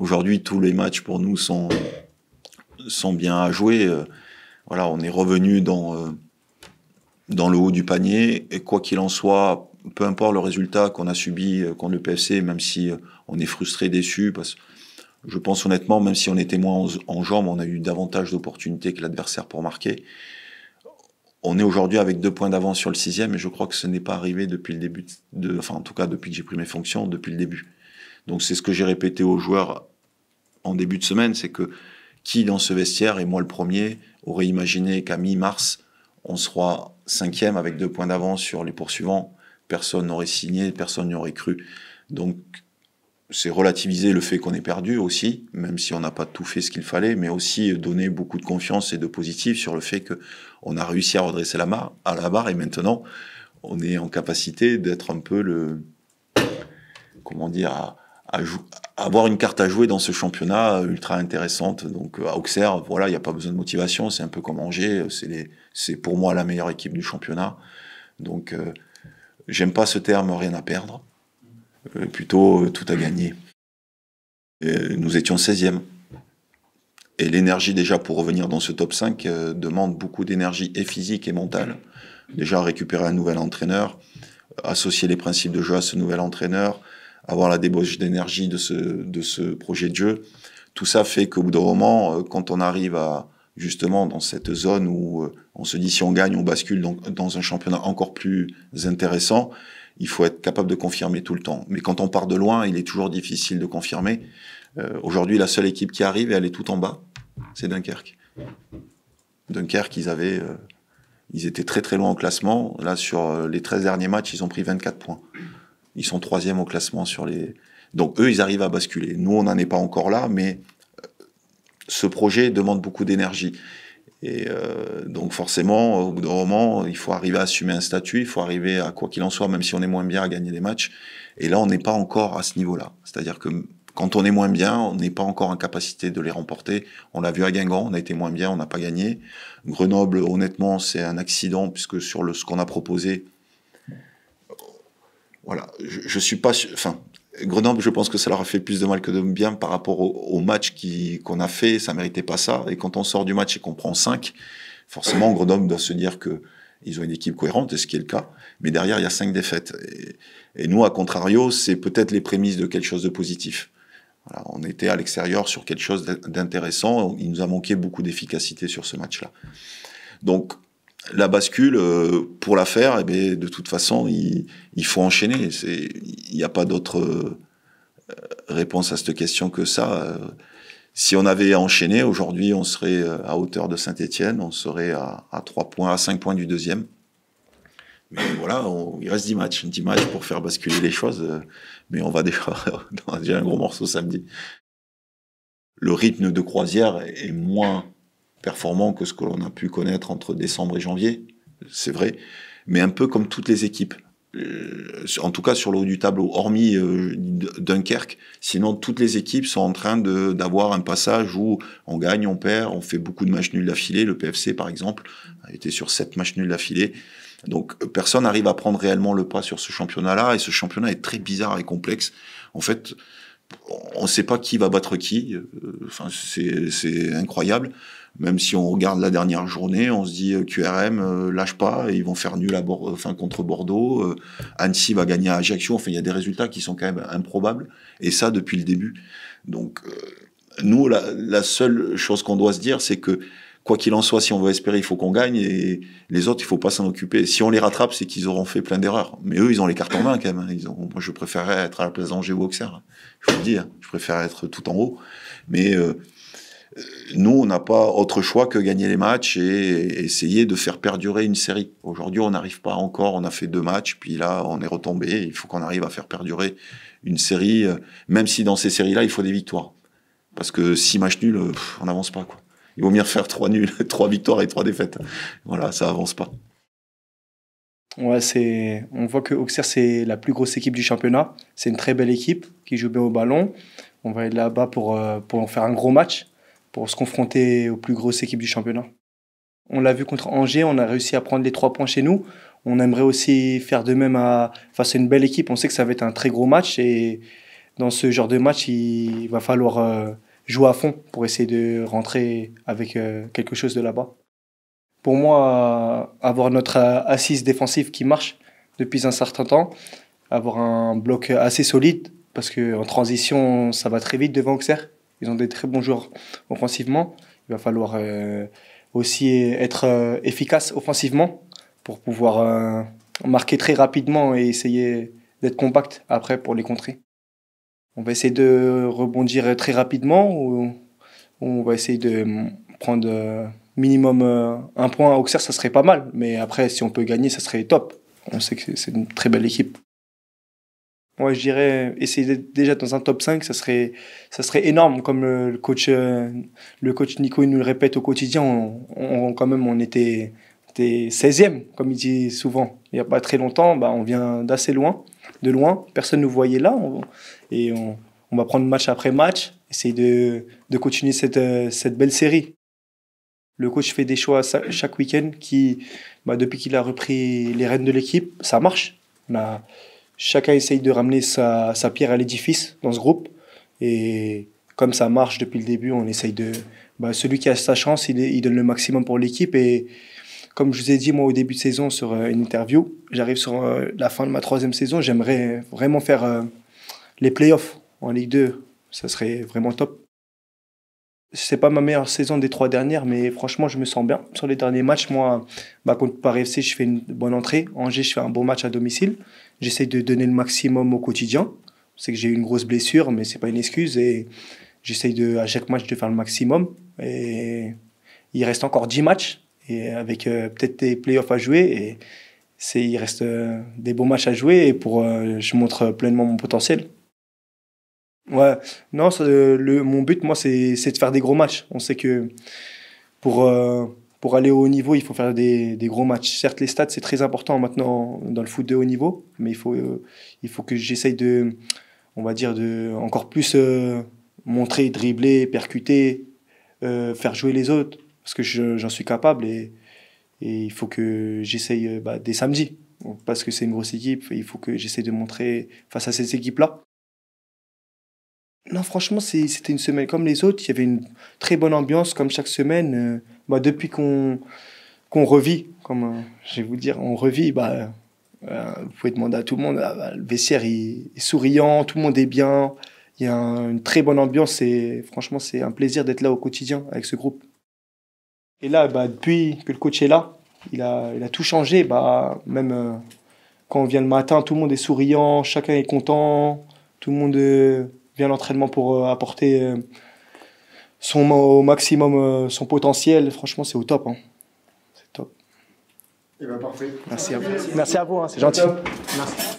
Aujourd'hui, tous les matchs pour nous sont, sont bien à jouer. Euh, voilà, on est revenu dans, euh, dans le haut du panier. Et quoi qu'il en soit, peu importe le résultat qu'on a subi euh, contre le PFC, même si on est frustré, déçu, parce que je pense honnêtement, même si on était moins en jambes, on a eu davantage d'opportunités que l'adversaire pour marquer. On est aujourd'hui avec deux points d'avance sur le sixième, et je crois que ce n'est pas arrivé depuis le début, de, enfin en tout cas depuis que j'ai pris mes fonctions, depuis le début. Donc c'est ce que j'ai répété aux joueurs en début de semaine, c'est que qui dans ce vestiaire, et moi le premier, aurait imaginé qu'à mi-mars, on sera cinquième avec deux points d'avance sur les poursuivants. Personne n'aurait signé, personne n'y aurait cru. Donc, c'est relativiser le fait qu'on ait perdu aussi, même si on n'a pas tout fait ce qu'il fallait, mais aussi donner beaucoup de confiance et de positif sur le fait qu'on a réussi à redresser la barre, à la barre et maintenant on est en capacité d'être un peu le, comment dire, avoir une carte à jouer dans ce championnat euh, ultra intéressante. Donc euh, à Auxerre, voilà, il n'y a pas besoin de motivation, c'est un peu comme Angers, euh, c'est pour moi la meilleure équipe du championnat. Donc j'aime pas ce terme rien à perdre, plutôt tout à gagner. nous étions 16e. Et l'énergie déjà pour revenir dans ce top 5 demande beaucoup d'énergie et physique et mentale. Déjà récupérer un nouvel entraîneur, associer les principes de jeu à ce nouvel entraîneur, avoir la débauche d'énergie de ce, de ce projet de jeu. Tout ça fait qu'au bout d'un moment, euh, quand on arrive à justement dans cette zone où euh, on se dit si on gagne, on bascule dans, dans un championnat encore plus intéressant, il faut être capable de confirmer tout le temps. Mais quand on part de loin, il est toujours difficile de confirmer. Euh, aujourd'hui, la seule équipe qui arrive et elle est tout en bas, c'est Dunkerque. Dunkerque, ils avaient, ils étaient très très loin au classement. Là, sur les 13 derniers matchs, ils ont pris 24 points. Ils sont troisième au classement sur les. Donc eux, ils arrivent à basculer. Nous, on n'en est pas encore là, mais euh, ce projet demande beaucoup d'énergie. Et euh, donc forcément, au bout d'un moment, il faut arriver à assumer un statut, il faut arriver à quoi qu'il en soit, même si on est moins bien, à gagner des matchs. Et là, on n'est pas encore à ce niveau-là. C'est-à-dire que quand on est moins bien, on n'est pas encore en capacité de les remporter. On l'a vu à Guingamp, on a été moins bien, on n'a pas gagné. Grenoble, honnêtement, c'est un accident puisque sur le, ce qu'on a proposé, voilà, je, suis pas. Enfin, Grenoble, je pense que ça leur a fait plus de mal que de bien par rapport au, match qu'on a fait. Ça méritait pas ça. Et quand on sort du match et qu'on prend 5, forcément, Grenoble doit se dire que ils ont une équipe cohérente, et ce qui est le cas. Mais derrière, il y a cinq défaites. Et, nous, à contrario, c'est peut-être les prémices de quelque chose de positif. on était à l'extérieur sur quelque chose d'intéressant. Il nous a manqué beaucoup d'efficacité sur ce match-là. Donc, la bascule, euh, pour la faire, eh de toute façon, il, faut enchaîner. Il n'y a pas d'autre euh, réponse à cette question que ça. Euh, si on avait enchaîné, aujourd'hui, on serait à hauteur de Saint-Etienne, on serait à, trois points, à 5 points du deuxième. Mais voilà, il reste 10 matchs, 10 matchs pour faire basculer les choses. Mais on va déjà, on déjà un gros morceau samedi. Le rythme de croisière est moins performant que ce que l'on a pu connaître entre décembre et janvier, c'est vrai, mais un peu comme toutes les équipes. Euh, en tout cas sur le haut du tableau, hormis euh, Dunkerque. Sinon, toutes les équipes sont en train d'avoir un passage où on gagne, on perd, on fait beaucoup de matchs nuls d'affilée. Le PFC, par exemple, a été sur sept matchs nuls d'affilée. Donc, personne n'arrive à prendre réellement le pas sur ce championnat-là. Et ce championnat est très bizarre et complexe. En fait, on ne sait pas qui va battre qui. Euh, enfin, c'est incroyable. Même si on regarde la dernière journée, on se dit euh, QRM euh, lâche pas, ils vont faire nul enfin, contre Bordeaux. Annecy va gagner à Ajaccio. Enfin, il y a des résultats qui sont quand même improbables. Et ça depuis le début. Donc, nous, la, la, seule chose qu'on doit se dire, c'est que quoi qu'il en soit, si on veut espérer, il faut qu'on gagne. Et les autres, il faut pas s'en occuper. Si on les rattrape, c'est qu'ils auront fait plein d'erreurs. Mais eux, ils ont les cartes en main quand même. Hein. Ils ont, moi, je préférerais être à la place d'Angers ou Auxerre. Hein. Je vous le dis, hein. je préfère être tout en haut. Mais euh, nous, on n'a pas autre choix que gagner les matchs et, essayer de faire perdurer une série. Aujourd'hui, on n'arrive pas encore. On a fait deux matchs, puis là, on est retombé. Il faut qu'on arrive à faire perdurer une série, euh, même si dans ces séries-là, il faut des victoires. Parce que si matchs nuls, euh, on n'avance pas. quoi. Il vaut mieux faire trois nuls, trois victoires et trois défaites. Voilà, ça avance pas. Ouais, c'est. On voit que Auxerre c'est la plus grosse équipe du championnat. C'est une très belle équipe qui joue bien au ballon. On va aller là-bas pour euh, pour en faire un gros match, pour se confronter aux plus grosses équipes du championnat. On l'a vu contre Angers, on a réussi à prendre les trois points chez nous. On aimerait aussi faire de même à face à une belle équipe. On sait que ça va être un très gros match et dans ce genre de match, il va falloir euh, jouer à fond pour essayer de rentrer avec euh, quelque chose de là-bas. Pour moi, avoir notre euh, assise défensive qui marche depuis un certain temps, avoir un bloc assez solide, parce qu'en transition, ça va très vite devant Auxerre. Ils ont des très bons joueurs offensivement. Il va falloir euh, aussi être efficace offensivement pour pouvoir marquer très rapidement et essayer d'être compact après pour les contrer. On va essayer de rebondir très rapidement ou on va essayer de prendre euh, minimum euh, un point à Auxerre, ça serait pas mal. Mais après, si on peut gagner, ça serait top. On sait que c'est une très belle équipe. Moi, je dirais essayer d'être déjà dans un top 5, ça serait, ça serait énorme. Comme le coach, euh, le coach Nico nous le répète au quotidien, on, quand même, on était, 16e, comme il dit souvent. Il n'y a pas très longtemps, bah, on vient d'assez loin de loin. Personne ne nous voyait là. et on, va prendre match après match, essayer de, continuer euh, cette, belle série. Le coach fait des choix chaque week-end qui, bah, depuis qu'il a repris les rênes de l'équipe, ça marche. chacun essaye de ramener sa, pierre à l'édifice dans ce groupe. Et comme ça marche depuis le début, on essaye de. Bah, celui qui a sa chance, il, il donne le maximum pour l'équipe. Et comme je vous ai dit, moi, au début de saison, sur euh, une interview, j'arrive sur euh, la fin de ma troisième saison. J'aimerais vraiment faire euh, les playoffs en Ligue 2. Ça serait vraiment top. C'est pas ma meilleure saison des trois dernières, mais franchement, je me sens bien. Sur les derniers matchs, moi, bah, contre Paris FC, je fais une bonne entrée. Angers, je fais un bon match à domicile. J'essaie de donner le maximum au quotidien. C'est que j'ai eu une grosse blessure, mais c'est pas une excuse. Et j'essaie de, à chaque match de faire le maximum. Et il reste encore 10 matchs et avec euh, peut-être des playoffs à jouer. Et c'est, il reste euh, des bons matchs à jouer et pour, euh, je montre pleinement mon potentiel. Ouais, non, mon but, moi, c'est, de faire des gros matchs. On sait que pour, pour aller au haut niveau, il faut faire des, des gros matchs. Certes, les stats, c'est très important maintenant dans le foot de haut niveau, mais il faut, il faut que j'essaye de, on va dire, de encore plus montrer, dribbler, percuter, faire jouer les autres, parce que j'en suis capable et, et, il faut que j'essaye euh, bah, dès samedi. Parce que c'est une grosse équipe, il faut que j'essaye de montrer face à cette équipe-là. Non, franchement, c'était une semaine comme les autres. Il y avait une très bonne ambiance, comme chaque semaine. Euh, bah, depuis qu'on qu'on revit, comme euh, je vais vous dire, on revit, bah, vous pouvez demander à tout le monde. Ah, bah, le vestiaire est souriant, tout le monde est bien. Il y a une très bonne ambiance et franchement, c'est un plaisir d'être là au quotidien avec ce groupe. Et là, bah, depuis que le coach est là, il a, tout changé. Bah, même euh, quand on vient le matin, tout le monde est souriant, chacun est content, tout le monde euh, vient à l'entraînement pour euh, apporter son, au maximum son potentiel. Franchement, c'est au top. Hein. C'est top. Et eh ben, parfait. Merci à vous. Merci à vous, hein, c'est gentil. Merci.